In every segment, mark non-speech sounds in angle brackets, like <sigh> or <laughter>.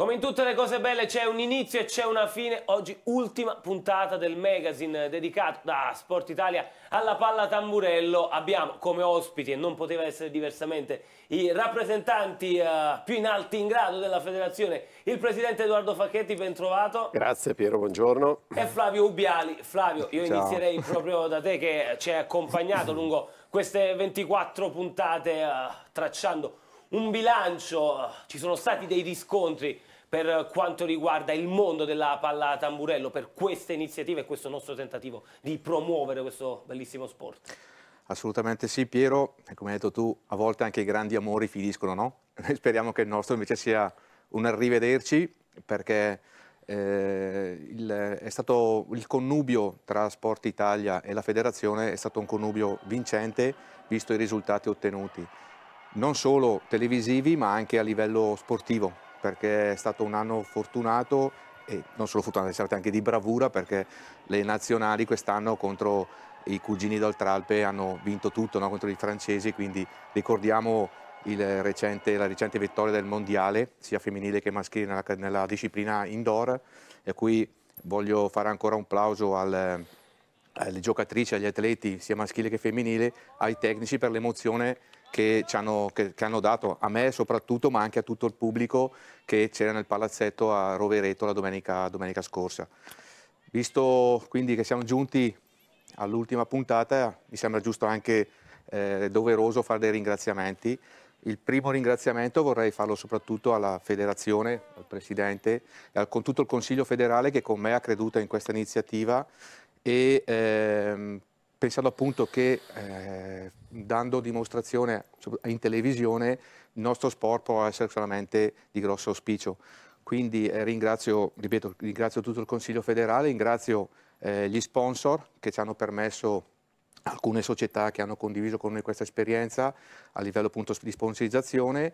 Come in tutte le cose belle c'è un inizio e c'è una fine, oggi ultima puntata del magazine dedicato da Sport Italia alla palla tamburello. Abbiamo come ospiti, e non poteva essere diversamente, i rappresentanti uh, più in alto in grado della federazione, il presidente Edoardo Facchetti, ben trovato. Grazie Piero, buongiorno. E Flavio Ubiali. Flavio, io Ciao. inizierei proprio da te che ci hai accompagnato lungo queste 24 puntate uh, tracciando un bilancio, ci sono stati dei riscontri per quanto riguarda il mondo della palla a tamburello, per queste iniziative e questo nostro tentativo di promuovere questo bellissimo sport. Assolutamente sì Piero, come hai detto tu, a volte anche i grandi amori finiscono, no? <laughs> speriamo che il nostro invece sia un arrivederci perché eh, il, è stato il connubio tra Sport Italia e la federazione è stato un connubio vincente visto i risultati ottenuti non solo televisivi ma anche a livello sportivo perché è stato un anno fortunato e non solo fortunato, è stato anche di bravura perché le nazionali quest'anno contro i cugini d'Oltralpe hanno vinto tutto no? contro i francesi, quindi ricordiamo recente, la recente vittoria del mondiale, sia femminile che maschile, nella, nella disciplina indoor, e qui voglio fare ancora un plauso al, alle giocatrici, agli atleti, sia maschile che femminile, ai tecnici per l'emozione che, hanno, che, che hanno dato a me soprattutto, ma anche a tutto il pubblico che c'era nel palazzetto a Rovereto la domenica, domenica scorsa. Visto quindi che siamo giunti all'ultima puntata, mi sembra giusto anche eh, doveroso fare dei ringraziamenti. Il primo ringraziamento vorrei farlo soprattutto alla Federazione, al Presidente e con tutto il Consiglio federale che con me ha creduto in questa iniziativa e ehm, pensando appunto che eh, dando dimostrazione in televisione il nostro sport può essere solamente di grosso auspicio. Quindi eh, ringrazio, ripeto, ringrazio tutto il Consiglio federale, ringrazio eh, gli sponsor che ci hanno permesso alcune società che hanno condiviso con noi questa esperienza a livello appunto di sponsorizzazione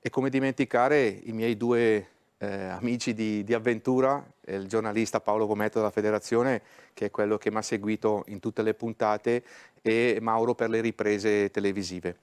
e come dimenticare i miei due eh, amici di, di, Avventura, il giornalista Paolo Gometto della Federazione, che è quello che mi ha seguito in tutte le puntate, e Mauro per le riprese televisive.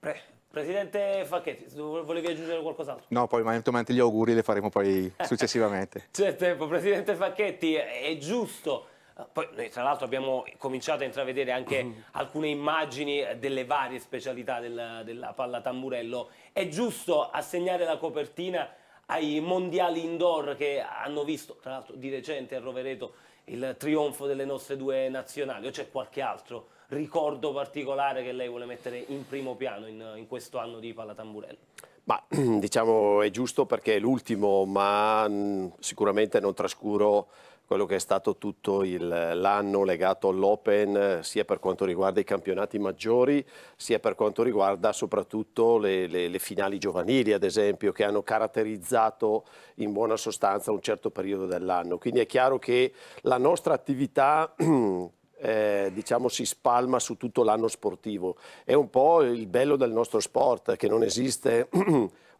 Pre Presidente Facchetti, volevi aggiungere qualcos'altro? No, poi mantenete gli auguri, li faremo poi <laughs> successivamente. C'è tempo. Presidente Facchetti, è giusto... Poi noi tra l'altro abbiamo cominciato a intravedere anche mhm. alcune immagini delle varie specialità della, della palla tamburello. È giusto assegnare la copertina ai mondiali indoor che hanno visto, tra l'altro di recente a Rovereto, il trionfo delle nostre due nazionali, o c'è qualche altro ricordo particolare che lei vuole mettere in primo piano in, in questo anno di Palatamburello? Ma <clears throat> diciamo è giusto perché è l'ultimo, ma mh, mm, sicuramente non trascuro quello che è stato tutto l'anno legato all'Open, sia per quanto riguarda i campionati maggiori, sia per quanto riguarda soprattutto le, le, le, finali giovanili, ad esempio, che hanno caratterizzato in buona sostanza un certo periodo dell'anno. Quindi è chiaro che la nostra attività... <clears throat> Eh, diciamo si spalma su tutto l'anno sportivo è un po' il bello del nostro sport che non esiste <clears throat>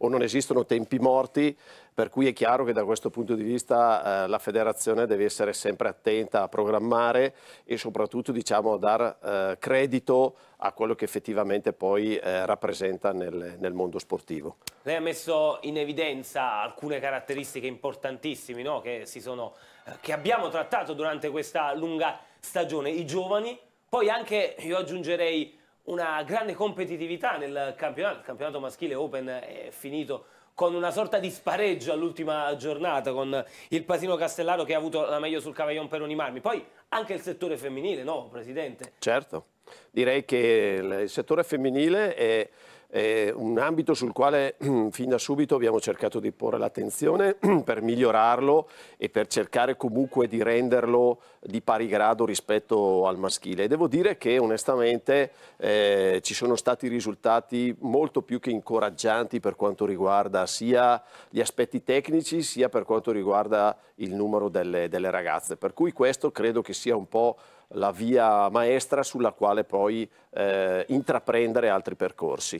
o non esistono tempi morti, per cui è chiaro che da questo punto di vista eh, la federazione deve essere sempre attenta a programmare e soprattutto diciamo, a dar eh, credito a quello che effettivamente poi eh, rappresenta nel, nel, mondo sportivo. Lei ha messo in evidenza alcune caratteristiche importantissime no? che, sono, eh, che abbiamo trattato durante questa lunga stagione, i giovani, poi anche io aggiungerei una grande competitività nel campionato, il campionato maschile Open è finito con una sorta di spareggio all'ultima giornata con il Pasino Castellaro che ha avuto la meglio sul Cavaillon per Marmi. Poi anche il settore femminile, no, Presidente? Certo. Direi che il settore femminile è, è un ambito sul quale <clears throat> fin da subito abbiamo cercato di porre l'attenzione <clears throat> per migliorarlo e per cercare comunque di renderlo di pari grado rispetto al maschile. devo dire che onestamente eh, ci sono stati risultati molto più che incoraggianti per quanto riguarda sia gli aspetti tecnici sia per quanto riguarda il numero delle, delle ragazze. Per cui questo credo che sia un po' la via maestra sulla quale poi eh, intraprendere altri percorsi.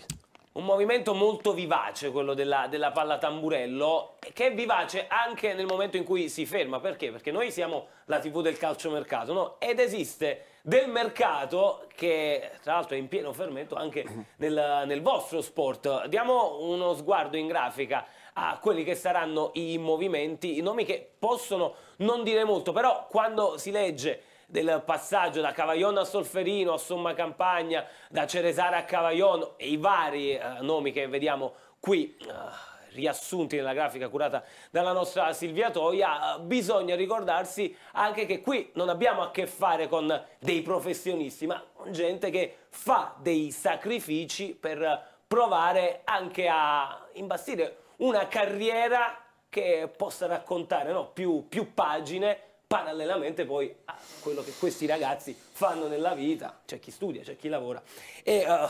Un movimento molto vivace quello della, della palla tamburello, che è vivace anche nel momento in cui si ferma. Perché? Perché noi siamo la TV del calciomercato, no? Ed esiste del mercato che tra l'altro è in pieno fermento anche nel, nel vostro sport. Diamo uno sguardo in grafica a quelli che saranno i movimenti, i nomi che possono non dire molto, però quando si legge del passaggio da Cavaillon a Solferino, a Somma Campagna, da Ceresara a Cavaillon e i vari eh, nomi che vediamo qui eh, riassunti nella grafica curata dalla nostra Silvia Toia, eh, bisogna ricordarsi anche che qui non abbiamo a che fare con dei professionisti, ma con gente che fa dei sacrifici per provare anche a imbastire una carriera che possa raccontare no? più, più pagine parallelamente poi a quello che questi ragazzi fanno nella vita, c'è chi studia, c'è chi lavora e uh,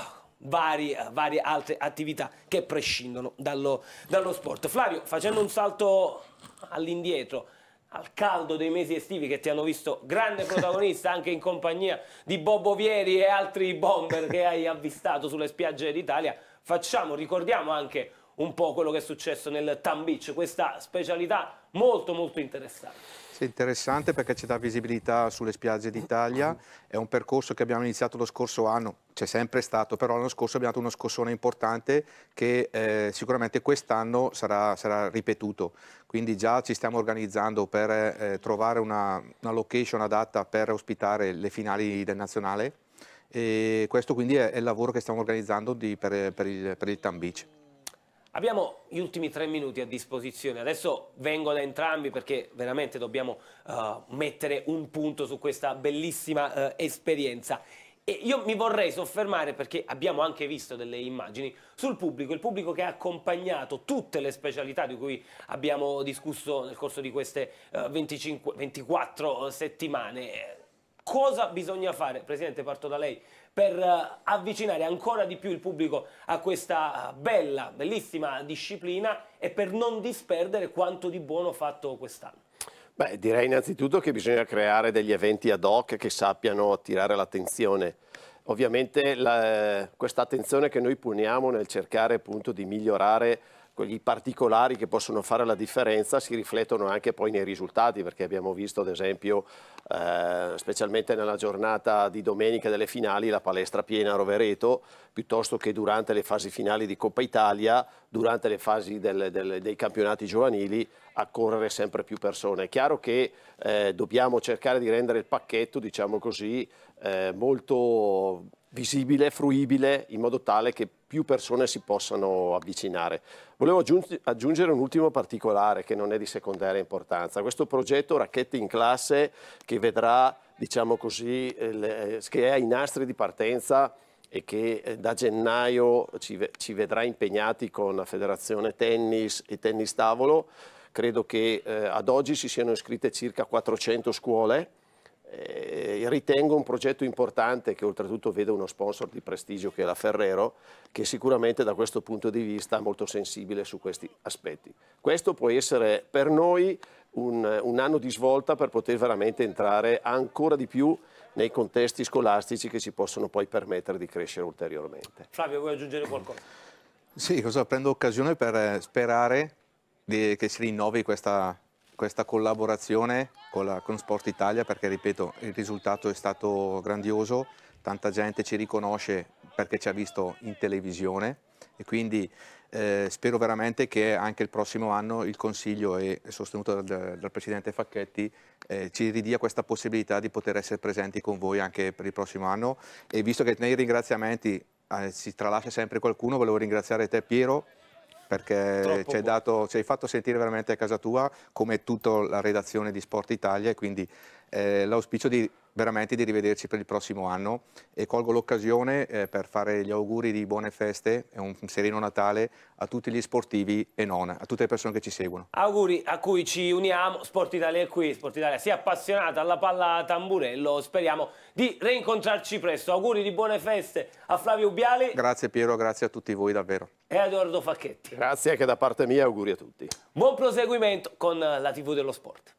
vari, eh, varie altre attività che prescindono dallo, dallo sport. Flavio, facendo un salto all'indietro, al caldo dei mesi estivi che ti hanno visto grande protagonista <laughs> anche in compagnia di Bobo Vieri e altri bomber che hai avvistato sulle spiagge d'Italia, facciamo, ricordiamo anche un po' quello che è successo nel Tam Beach, questa specialità molto molto interessante interessante perché ci dà visibilità sulle spiagge d'Italia, è un percorso che abbiamo iniziato lo scorso anno, c'è sempre stato, però l'anno scorso abbiamo avuto uno scossone importante che eh, sicuramente quest'anno sarà, sarà, ripetuto, quindi già ci stiamo organizzando per eh, trovare una, una location adatta per ospitare le finali del nazionale e questo quindi è, è il lavoro che stiamo organizzando di, per, per, il, per il Tam Beach. Abbiamo gli ultimi tre minuti a disposizione, adesso vengo da entrambi perché veramente dobbiamo uh, mettere un punto su questa bellissima uh, esperienza. E io mi vorrei soffermare, perché abbiamo anche visto delle immagini, sul pubblico, il pubblico che ha accompagnato tutte le specialità di cui abbiamo discusso nel corso di queste uh, 25, 24 settimane cosa bisogna fare, Presidente parto da lei, per eh, avvicinare ancora di più il pubblico a questa bella, bellissima disciplina e per non disperdere quanto di buono fatto quest'anno? Beh, direi innanzitutto che bisogna creare degli eventi ad hoc che sappiano attirare l'attenzione. Ovviamente la, eh, questa attenzione che noi poniamo nel cercare appunto di migliorare quegli particolari che possono fare la differenza si riflettono anche poi nei risultati perché abbiamo visto ad esempio eh, specialmente nella giornata di domenica delle finali la palestra piena a Rovereto piuttosto che durante le fasi finali di Coppa Italia, durante le fasi del, del, dei campionati giovanili a correre sempre più persone. È chiaro che eh, dobbiamo cercare di rendere il pacchetto diciamo così eh, molto visibile, fruibile, in modo tale che più persone si possano avvicinare. Volevo aggiungere un ultimo particolare che non è di secondaria importanza. Questo progetto Racchetti in classe che vedrà, diciamo così, eh, eh, che è ai nastri di partenza e che eh, da gennaio ci, vedrà impegnati con la Federazione Tennis e Tennis Tavolo. Credo che ad oggi si siano iscritte circa 400 scuole eh, ritengo un progetto importante che oltretutto vede uno sponsor di prestigio che è la Ferrero, che sicuramente da questo punto di vista è molto sensibile su questi aspetti. Questo può essere per noi un, un anno di svolta per poter veramente entrare ancora di più nei contesti scolastici che ci possono poi permettere di crescere ulteriormente. Flavio, vuoi aggiungere qualcosa? Sì, cosa? prendo occasione per eh, sperare che si rinnovi questa questa collaborazione con, la, con Sport Italia perché, ripeto, il risultato è stato grandioso, tanta gente ci riconosce perché ci ha visto in televisione e quindi eh, spero veramente che anche il prossimo anno il Consiglio, e sostenuto dal, dal Presidente Facchetti, eh, ci ridia questa possibilità di poter essere presenti con voi anche per il prossimo anno. E visto che nei ringraziamenti eh, si tralascia sempre qualcuno, volevo ringraziare te Piero, perché ci hai, dato, ci hai, fatto sentire veramente a casa tua come tutta la redazione di Sport Italia e quindi eh, l'auspicio di veramente di rivederci per il prossimo anno e colgo l'occasione eh, per fare gli auguri di buone feste e un sereno Natale a tutti gli sportivi e non, a tutte le persone che ci seguono. Auguri a cui ci uniamo, Sport Italia è qui, Sport Italia si è appassionata alla palla tamburello, speriamo di rincontrarci presto. Auguri di buone feste a Flavio Ubiali. Grazie Piero, grazie a tutti voi davvero e Edoardo Facchetti. Grazie anche da parte mia, auguri a tutti. Buon proseguimento con la TV dello sport.